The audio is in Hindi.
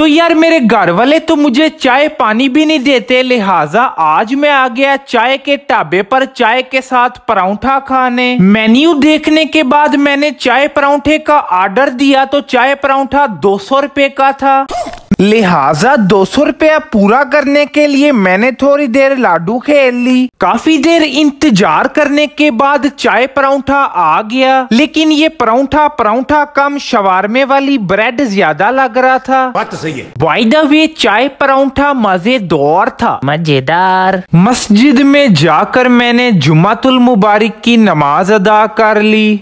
तो यार मेरे घर वाले तो मुझे चाय पानी भी नहीं देते लिहाजा आज मैं आ गया चाय के ढाबे पर चाय के साथ परौंठा खाने मेन्यू देखने के बाद मैंने चाय परौंठे का ऑर्डर दिया तो चाय परौंठा दो सौ रुपए का था लिहाजा दो सौ रुपया पूरा करने के लिए मैंने थोड़ी देर लाडू खेल ली काफी देर इंतजार करने के बाद चाय परौंठा आ गया लेकिन ये परौंठा परौंठा कम शवारमे वाली ब्रेड ज्यादा लग रहा था बात तो सही है बाई द वे चाय परौंठा मजेदार था मजेदार मस्जिद में जाकर मैंने जुमातुल मुबारक की नमाज अदा कर ली